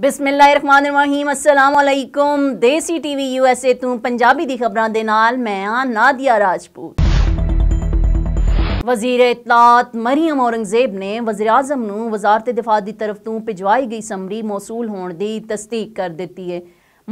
बिस्मिल्लाकुम देसी T V तू पंजाबी की खबर के नाल मैं हाँ नादिया राजपूत वजीर इतलात मरियम औरंगजेब ने वजी अजम वजारत दिफा की तरफ तू भिजवाई गई समरी मौसूल होने की तस्दीक कर दी है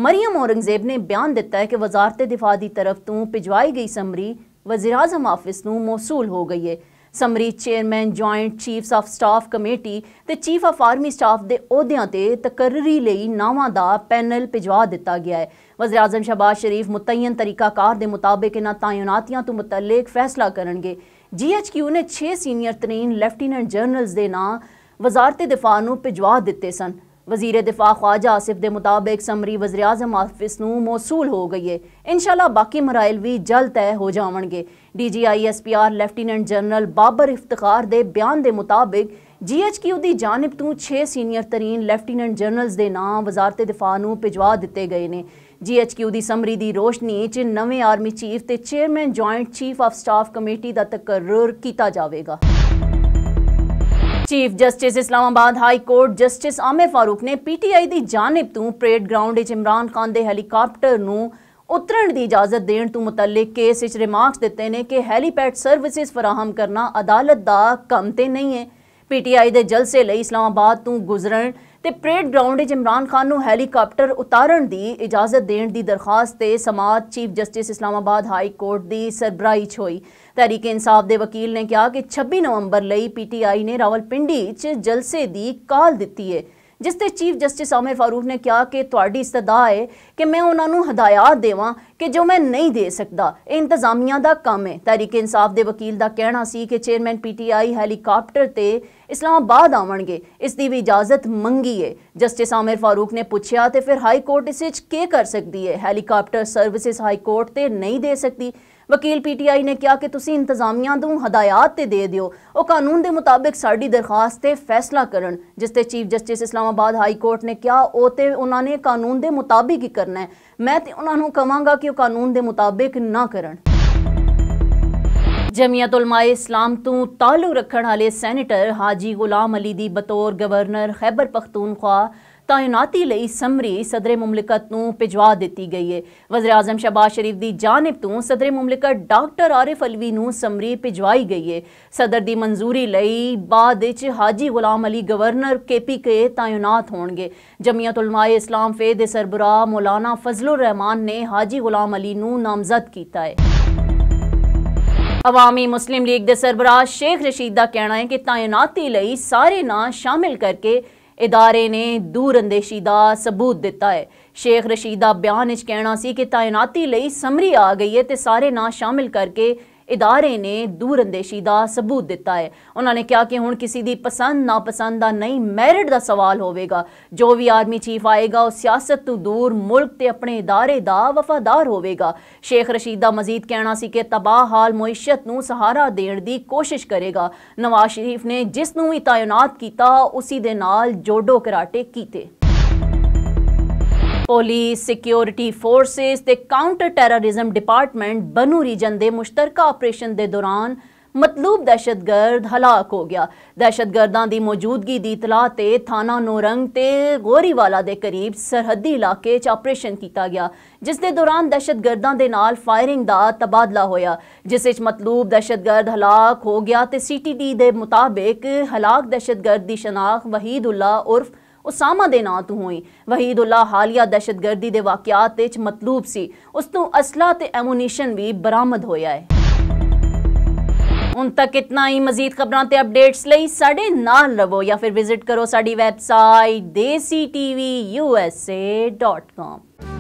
मरियम औरंगजेब ने बयान दिता है कि वजारत दिफा की तरफ तू भिजवाई गई समरी वजीर अजम ऑफिस मौसूल हो गई है summary chairman joint chiefs of staff committee ਤੇ ਚੀਫ ਆਫ ਆਰਮੀ ਸਟਾਫ ਦੇ ਅਹੁਦਿਆਂ ਤੇ ਤਕਰਰੀ ਲਈ ਨਾਵਾਂ ਦਾ ਪੈਨਲ ਭਿਜਵਾ ਦਿੱਤਾ ਗਿਆ ਹੈ ਵਜ਼ੀਰ ਆਜ਼ਮ ਸ਼ਹਬਾਜ਼ ਸ਼ਰੀਫ ਮੁਤੈਨ ਤਰੀਕਾਕਾਰ ਦੇ ਮੁਤਾਬਕ ਇਹਨਾਂ ਤਾਇਨਾਤੀਆਂ ਤੋਂ ਮੁਤਲਕ ਫੈਸਲਾ ਕਰਨਗੇ ਜੀਐਚਕਿਊ ਨੇ 6 ਸੀਨੀਅਰ ਤਰੀਨ ਲੈਫਟੀਨੈਂਟ ਜਨਰਲਸ ਦੇ ਨਾਂ ਵਜ਼ਾਰਤ ਦਿਫਾਅ ਨੂੰ ਭਿਜਵਾ ਦਿੱਤੇ ਸਨ ਵਜ਼ੀਰ ਦਿਫਾ ਖਵਾਜਾ ਆਸਿਫ ਦੇ ਮੁਤਾਬਕ ਸਮਰੀ ਵਜ਼ੀਰ ਆਜ਼ਮ ਆਫਿਸ ਨੂੰ ਮੌਸੂਲ ਹੋ ਗਈ ਹੈ ਇਨਸ਼ਾਅੱਲਾ ਬਾਕੀ ਮਰਾਇਲ ਵੀ ਜਲਦ ਤੈਅ ਹੋ ਜਾਵਣਗੇ DG ISPR lieutenant general Babar Iftikhar ਦੇ ਬਿਆਨ ਦੇ ਮੁਤਾਬਕ ਜੀਐਚਕਿਊ ਦੀ ਜਾਨਬ ਤੋਂ 6 ਸੀਨੀਅਰ ਤਰੀਨ ਲੈਫਟੀਨੈਂਟ ਜਨਰਲਸ ਦੇ ਨਾਮ ਵਜ਼ਾਰਤ ਦਿਫਾ ਨੂੰ ਭਿਜਵਾ ਦਿੱਤੇ ਗਏ ਨੇ ਜੀਐਚਕਿਊ ਦੀ ਸਮਰੀ ਦੀ ਰੋਸ਼ਨੀ 'ਚ ਨਵੇਂ ਆਰਮੀ ਚੀਫ ਤੇ chairman joint chief of staff committee ਦਾ ਤਕਰਰ ਕੀਤਾ ਜਾਵੇਗਾ chief justice Islamabad high court justice Aamir Farooq ਨੇ ਪੀਟੀਆਈ ਦੀ ਜਾਨਬ ਤੋਂ ਪ੍ਰੇਡ ਗਰਾਊਂਡ ਵਿੱਚ ਇਮਰਾਨ ਖਾਨ ਦੇ ਹੈਲੀਕਾਪਟਰ ਨੂੰ ਉਤਰਨ ਦੀ ਇਜਾਜ਼ਤ ਦੇਣ ਤੋਂ ਮੁਤਲਕ ਕੇਸ ਵਿੱਚ ਰਿਮਾਰਕਸ ਦਿੱਤੇ ਨੇ ਕਿ ਹੈਲੀਪੈਡ ਸਰਵਿਸਿਜ਼ ਫਰਾਹਮ ਕਰਨਾ ਅਦਾਲਤ ਦਾ ਕੰਮ ਤੇ ਨਹੀਂ ਹੈ ਪੀਟੀਆਈ ਦੇ ਜਲਸੇ ਲਈ ਇਸਲਾਮਾਬਾਦ ਤੋਂ ਗੁਜ਼ਰਨ ਤੇ ਪ੍ਰੇਡ ਗਰਾਊਂਡ 'ਚ ਇਮਰਾਨ ਖਾਨ ਨੂੰ ਹੈਲੀਕਾਪਟਰ ਉਤਾਰਨ ਦੀ ਇਜਾਜ਼ਤ ਦੇਣ ਦੀ ਦਰਖਾਸਤ ਤੇ ਸਮਾਜ chief justice Islamabad high court ਦੀ ਸਰਬਰਾਹੀ 'ਚ ਹੋਈ ਤਹਿਰੀਕ ਇਨਸਾਫ ਦੇ ਵਕੀਲ ਨੇ ਕਿਹਾ ਕਿ 26 ਨਵੰਬਰ ਲਈ ਪੀਟੀਆਈ ਨੇ ਰਾਵਲਪਿੰਡੀ 'ਚ ਜਲਸੇ ਦੀ ਕਾਲ ਦਿੱਤੀ ਹੈ ਜਿਸ ਤੇ ਚੀਫ ਜਸਟਿਸ ਆਮਰ ਫਾਰੂਕ ਨੇ ਕਿਹਾ ਕਿ ਤੁਹਾਡੀ ਸਦਾ ਹੈ ਕਿ ਮੈਂ ਉਹਨਾਂ ਨੂੰ ਹਦਾਇਤ ਦੇਵਾਂ ਕਿ ਜੋ ਮੈਂ ਨਹੀਂ ਦੇ ਸਕਦਾ ਇਹ ਇੰਤਜ਼ਾਮੀਆਂ ਦਾ ਕੰਮ ਹੈ ਤਹਿਰੀਕ ਇਨਸਾਫ ਦੇ ਵਕੀਲ ਦਾ ਕਹਿਣਾ ਸੀ ਕਿ ਚੇਅਰਮੈਨ ਪੀਟੀਆਈ ਹੈਲੀਕਾਪਟਰ ਤੇ ਇਸਲਾਮਾਬਾਦ ਆਉਣਗੇ ਇਸ ਦੀ ਵੀ ਇਜਾਜ਼ਤ ਮੰਗੀ ਹੈ ਜਸਟਿਸ ਆਮਰ ਫਾਰੂਕ ਨੇ ਪੁੱਛਿਆ ਤੇ ਫਿਰ ਹਾਈ ਕੋਰਟ ਇਸ ਵਿੱਚ ਕੀ ਕਰ ਸਕਦੀ ਹੈ ਹੈਲੀਕਾਪਟਰ ਸਰਵਿਸਿਜ਼ ਹਾਈ ਕੋਰਟ ਤੇ ਨਹੀਂ ਦੇ ਸਕਦੀ वकील पी टी आई ने कहा कि तुम इंतजामिया हदायात तो दे दौ और कानून के मुताबिक साड़ी दरखास्त फैसला कर जिसते chief justice Islamabad high court ने कहा वो तो उन्होंने कानून के मुताबिक ही करना है मैं तो उन्होंने कहंगा कि कानून के मुताबिक ना कर जमियत उलमाए इस्लाम तो तालु रखने वाले सैनेटर हाजी गुलाम अली की बतौर गवर्नर खैबर पख्तूनख्वा तैनाती लिए समरी सदर मुमलिकत भिजवा दी गई है वजर आजम शहबाज शरीफ की जानब तो सदर मुमलिकत डॉक्टर आरिफ अलवी समरी भिजवाई गई है सदर की मंजूरी लिए बाद Haji Ghulam Ali governor K P K तैनात हो गए जमियत उलमाए इस्लाम फे दे सरबराह मौलाना फजलुर रहमान ने हाजी गुलाम अली नामजद किया है अवामी मुस्लिम लीग के सरबराह शेख रशीद का कहना है कि तैनाती सारे न शामिल करके ਇਦਾਰੇ ਨੇ ਦੂਰਅੰਦੇਸ਼ੀ ਦਾ ਸਬੂਤ ਦਿੱਤਾ ਹੈ ਸ਼ੇਖ ਰਸ਼ੀਦ ਦਾ ਬਿਆਨ ਇਹ ਕਹਿਣਾ ਸੀ ਕਿ ਤਾਇਨਾਤੀ ਲਈ ਸਮਰੀ ਆ ਗਈ ਹੈ ਤੇ ਸਾਰੇ ਨਾਂ ਸ਼ਾਮਿਲ ਕਰਕੇ इदारे ने दूरअंदेशी का सबूत दिता है उन्होंने कहा कि हूँ किसी की पसंद नापसंद का नहीं मैरिट का सवाल होगा जो भी आर्मी चीफ आएगा वह सियासत तो दूर मुल्क अपने इदारे का वफादार होगा शेख रशीद का मजीद कहना स कि तबाह हाल मुइशत न सहारा देने की कोशिश करेगा नवाज शरीफ ने जिसनों भी तैनात किया उसी के नाल जोडो कराटे किए ਪੁਲਿਸ ਸਿਕਿਉਰਿਟੀ ਫੋਰਸਸ ਤੇ counter terrorism department Bannu region ਦੇ ਮੁਸ਼ਤਰਕਾ ਆਪਰੇਸ਼ਨ ਦੇ ਦੌਰਾਨ ਮਤਲੂਬ ਦਹਿਸ਼ਤਗਰਦ ਹਲਾਕ ਹੋ ਗਿਆ ਦਹਿਸ਼ਤਗਰਦਾਂ ਦੀ ਮੌਜੂਦਗੀ ਦੀ ਇਤਲਾਹ ਤੇ ਥਾਣਾ ਨੋਰੰਗ ਤੇ ਗੋਰੀਵਾਲਾ ਦੇ ਕਰੀਬ ਸਰਹੱਦੀ ਇਲਾਕੇ 'ਚ ਆਪਰੇਸ਼ਨ ਕੀਤਾ ਗਿਆ ਜਿਸ ਦੇ ਦੌਰਾਨ ਦਹਿਸ਼ਤਗਰਦਾਂ ਦੇ ਨਾਲ ਫਾਇਰਿੰਗ ਦਾ ਤਬਾਦਲਾ ਹੋਇਆ ਜਿਸ ਵਿੱਚ ਮਤਲੂਬ ਦਹਿਸ਼ਤਗਰਦ ਹਲਾਕ ਹੋ ਗਿਆ ਤੇ ਸੀਟੀਡੀ ਦੇ ਮੁਤਾਬਕ ਹਲਾਕ ਦਹਿਸ਼ਤਗਰਦ ਦੀ شناخت ਵਹੀਦੁੱਲਾ ਉਰਫ ਉਸਾਮਾ ਦੇ ਨਾਂ ਤੋਂ ਹੋਈ ਵਹੀਦੁੱਲਾ ਹਾਲੀਆ ਦਹਿਸ਼ਤਗਰਦੀ ਦੇ ਵਾਕਿਆਤ ਵਿੱਚ ਮਤਲੂਬ ਸੀ ਉਸ ਤੋਂ ਅਸਲਾ ਤੇ ਐਮੂਨੀਸ਼ਨ ਵੀ ਬਰਾਮਦ ਹੋਇਆ ਹੈ ਹੁਣ ਤੱਕ ਇਤਨਾ ਹੀ ਮਜ਼ੀਦ ਖਬਰਾਂ ਤੇ ਅਪਡੇਟਸ ਲਈ ਸਾਡੇ ਨਾਲ ਰਹੋ ਜਾਂ ਫਿਰ ਵਿਜ਼ਿਟ ਕਰੋ ਸਾਡੀ ਵੈਬਸਾਈਟ desitvusa.com